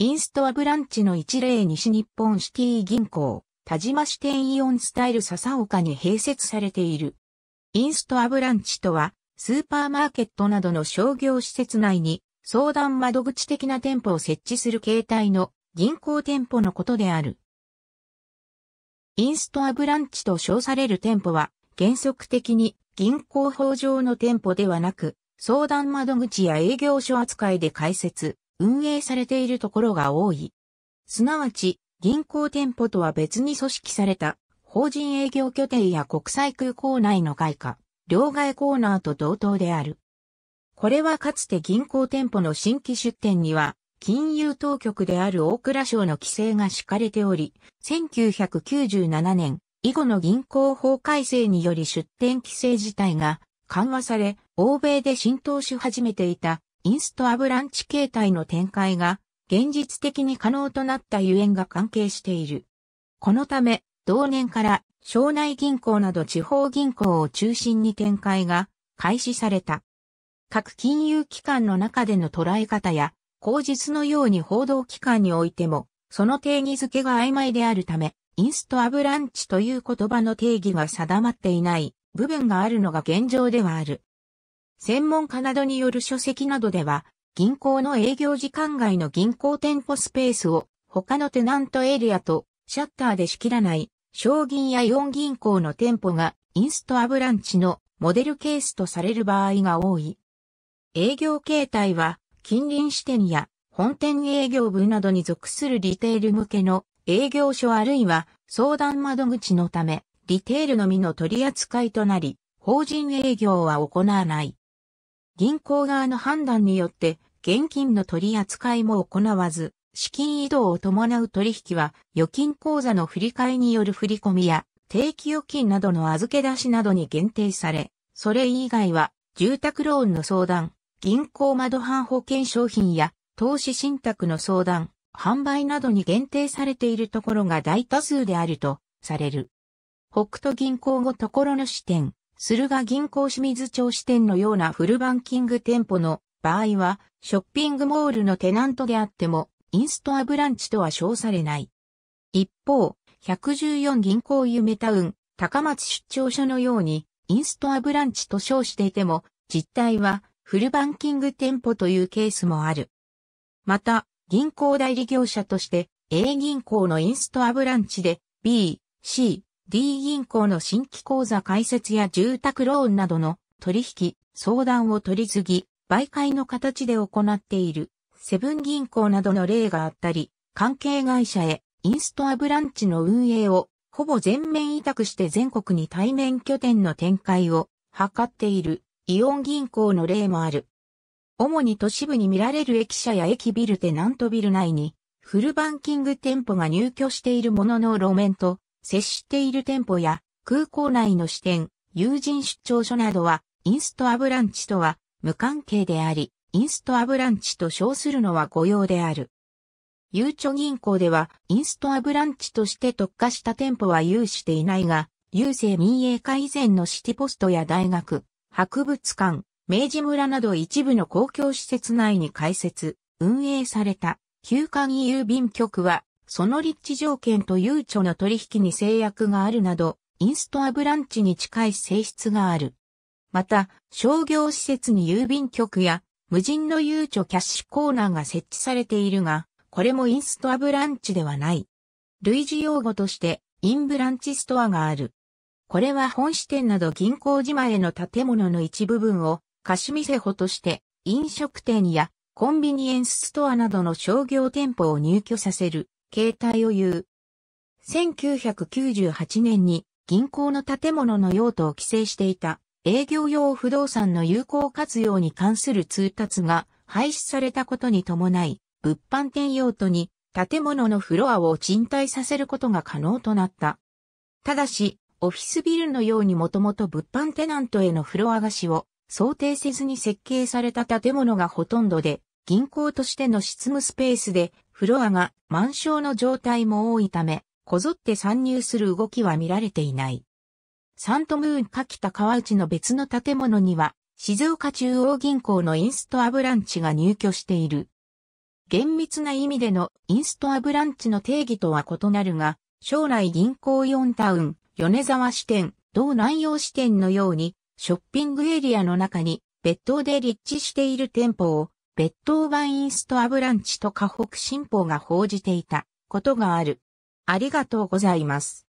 インストアブランチの一例西日本シティ銀行、田島支店イオンスタイル笹岡に併設されている。インストアブランチとは、スーパーマーケットなどの商業施設内に相談窓口的な店舗を設置する形態の銀行店舗のことである。インストアブランチと称される店舗は、原則的に銀行法上の店舗ではなく、相談窓口や営業所扱いで開設、運営されているところが多い。すなわち、銀行店舗とは別に組織された法人営業拠点や国際空港内の外貨、両替コーナーと同等である。これはかつて銀行店舗の新規出店には、金融当局である大蔵省の規制が敷かれており、1997年以後の銀行法改正により出店規制自体が緩和され、欧米で浸透し始めていたインストアブランチ形態の展開が現実的に可能となったゆえんが関係している。このため、同年から省内銀行など地方銀行を中心に展開が開始された。各金融機関の中での捉え方や、口実のように報道機関においても、その定義づけが曖昧であるため、インストアブランチという言葉の定義が定まっていない部分があるのが現状ではある。専門家などによる書籍などでは、銀行の営業時間外の銀行店舗スペースを他のテナントエリアとシャッターで仕切らない商銀や4銀行の店舗がインストアブランチのモデルケースとされる場合が多い。営業形態は近隣支店や本店営業部などに属するリテール向けの営業所あるいは相談窓口のためリテールのみの取り扱いとなり法人営業は行わない。銀行側の判断によって現金の取り扱いも行わず、資金移動を伴う取引は預金口座の振り替えによる振り込みや定期預金などの預け出しなどに限定され、それ以外は住宅ローンの相談、銀行窓販保険商品や投資信託の相談、販売などに限定されているところが大多数であるとされる。北都銀行ところの支店、駿河銀行清水町支店のようなフルバンキング店舗の場合は、ショッピングモールのテナントであっても、インストアブランチとは称されない。一方、114銀行夢タウン、高松出張所のように、インストアブランチと称していても、実態はフルバンキング店舗というケースもある。また、銀行代理業者として、A 銀行のインストアブランチで、B、C、D 銀行の新規口座開設や住宅ローンなどの取引、相談を取り次ぎ、媒介の形で行っている、セブン銀行などの例があったり、関係会社へインストアブランチの運営をほぼ全面委託して全国に対面拠点の展開を図っているイオン銀行の例もある。主に都市部に見られる駅舎や駅ビルテナントビル内にフルバンキング店舗が入居しているものの路面と接している店舗や空港内の支店、友人出張所などは、インストアブランチとは無関係であり、インストアブランチと称するのは御用である。ゆうちょ銀行では、インストアブランチとして特化した店舗は有していないが、郵政民営化以前のシティポストや大学、博物館、明治村など一部の公共施設内に開設、運営された、休館郵便局はその立地条件と悠長な取引に制約があるなど、インストアブランチに近い性質がある。また、商業施設に郵便局や無人のゆうちょキャッシュコーナーが設置されているが、これもインストアブランチではない。類似用語として、インブランチストアがある。これは本支店など銀行自前の建物の一部分を貸し店舗として、飲食店やコンビニエンスストアなどの商業店舗を入居させる形態を言う。1998年に銀行の建物の用途を規制していた営業用不動産の有効活用に関する通達が廃止されたことに伴い、物販店用途に建物のフロアを賃貸させることが可能となった。ただし、オフィスビルのようにもともと物販テナントへのフロア貸しを想定せずに設計された建物がほとんどで、銀行としての執務スペースでフロアが満床の状態も多いため、こぞって参入する動きは見られていない。サントムーン下北川内の別の建物には、静岡中央銀行のインストアブランチが入居している。厳密な意味でのインストアブランチの定義とは異なるが、将来銀行4タウン、米沢支店、道南洋支店のように、ショッピングエリアの中に別途で立地している店舗を別当版インストアブランチと河北新報が報じていたことがある。ありがとうございます。